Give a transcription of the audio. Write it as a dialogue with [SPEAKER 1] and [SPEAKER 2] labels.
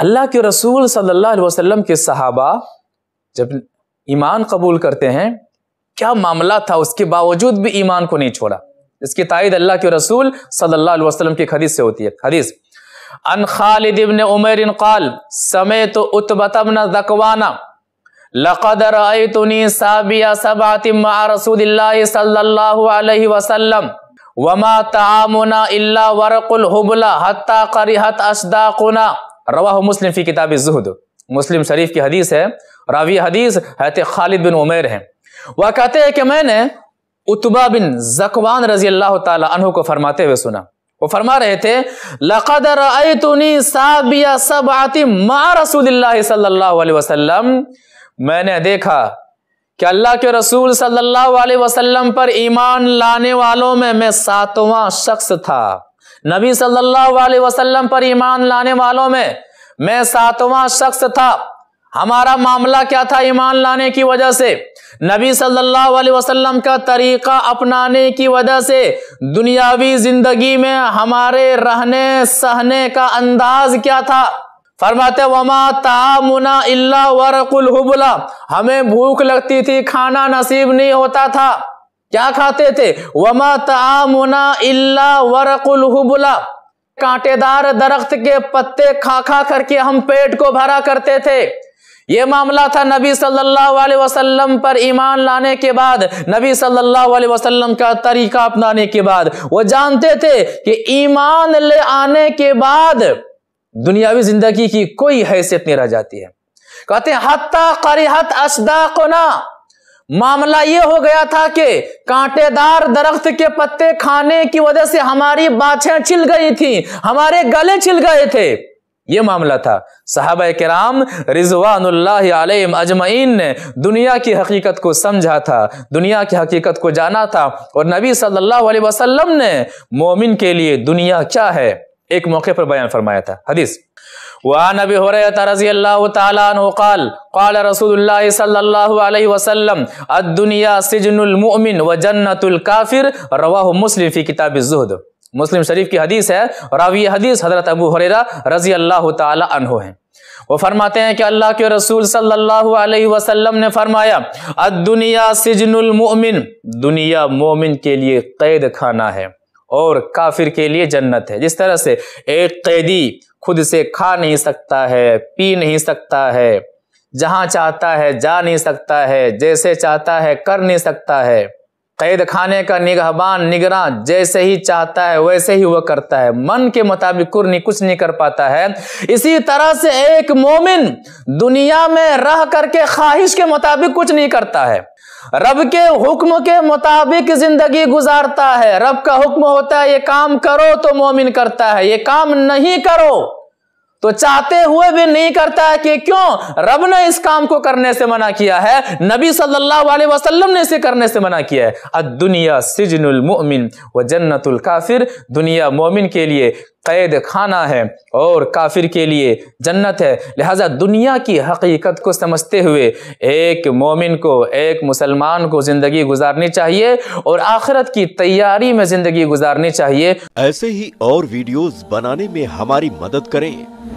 [SPEAKER 1] अल्लाह के रसूल सल्लल्लाहु अलैहि वसल्लम के सहाबा जब ईमान कबूल करते हैं क्या मामला था उसके बावजूद भी ईमान को नहीं छोड़ा इसकी तायद अल्लाह के रसूल सल्लल्लाहु अलैहि वसल्लम की हदीस से होती है हदीस अन खालिद इब्न उमर इन काल समय तो لقد दकवाना लकद रअयतुनी مع رسول الله صلى الله عليه وسلم وما तामुना इल्ला ورق हुबला حتى करिहत असदाकुना रवा मुस्लिम की किताब जहद मुस्लिम शरीफ की हदीस है रावी हदीस हैत खालिद बिन उमेर हैं वह कहते हैं कि मैंने उतबा बिन जकवान रजी अल्लाह तह को फरमाते हुए सुना वो फरमा रहे थे लकदर साबिया सब आती मा रसूल सल्लल्लाहु मैंने देखा कि अल्लाह के रसूल सल्लल्लाहु अलैहि वसल्लम पर ईमान लाने वालों में मैं सातवां शख्स था नबी सल्लल्लाहु अलैहि वसल्लम पर ईमान लाने वालों में मैं सातवां शख्स था हमारा मामला क्या था ईमान लाने की वजह से नबी सल्लल्लाहु अलैहि वसल्लम का तरीका अपनाने की वजह से दुनियावी जिंदगी में हमारे रहने सहने का अंदाज क्या था फरमाते वमा तामुना इल्ला वरकुल हुबला हमें भूख लगती थी खाना नसीब नहीं होता था क्या खाते थे वमा तामुना इल्ला वरकुल हुबुला कांटेदार दरख्त के पत्ते खा खा करके हम पेट को भरा करते थे ये मामला था नबी सल्लल्लाहु अलैहि वसल्लम पर ईमान लाने के बाद नबी सल्लल्लाहु अलैहि वसल्लम का तरीका अपनाने के बाद वो जानते थे कि ईमान ले आने के बाद दुनियावी जिंदगी की कोई हैसियत नहीं रह जाती है कहते हैं हत्ता करिहत असदा को ना मामला यह हो गया था कि कांटेदार दरख्त के पत्ते खाने की वजह से हमारी बाछें छिल गई थी हमारे गले छिल गए थे ये मामला था साहब कराम रिजवान अजमीन ने दुनिया की हकीकत को समझा था दुनिया की हकीकत को जाना था और नबी सल्लल्लाहु अलैहि वसल्लम ने मोमिन के लिए दुनिया क्या है एक मौके पर बयान फरमाया था हदीस वाह नबी हो रजी अल्लाह मुस्लिम शरीफ की हदीस है हदीस हजरत अबू रजी अल्लाह तहो वो फरमाते हैं कि अल्लाह के रसूल सल्लल्लाहु अलैहि वसल्लम ने फरमाया अदुनिया सिजनुल मोमिन दुनिया मोमिन के लिए कैद खाना है और काफिर के लिए जन्नत है जिस तरह से एक कैदी खुद से खा नहीं सकता है पी नहीं सकता है जहां चाहता है जा नहीं सकता है जैसे चाहता है कर नहीं सकता है कैद खाने का निगहबान निगरान जैसे ही चाहता है वैसे ही वह करता है मन के मुताबिक कुछ नहीं कर पाता है इसी तरह से एक मोमिन दुनिया में रह करके ख्वाहिश के मुताबिक कुछ नहीं करता है रब के हुक्म के मुताबिक जिंदगी गुजारता है रब का हुक्म होता है ये काम करो तो मोमिन करता है ये काम नहीं करो तो चाहते हुए भी नहीं करता है कि क्यों रब ने इस काम को करने से मना किया है नबी सल्लल्लाहु अलैहि वसल्लम ने इसे करने से मना किया है दुनिया सिजनुल मोमिन व जन्नतुल काफिर दुनिया मोमिन के लिए कैद खाना है और काफिर के लिए जन्नत है लिहाजा दुनिया की हकीकत को समझते हुए एक मोमिन को एक मुसलमान को ज़िंदगी गुजारनी चाहिए और आखिरत की तैयारी में ज़िंदगी गुजारनी चाहिए ऐसे ही और वीडियोस बनाने में हमारी मदद करें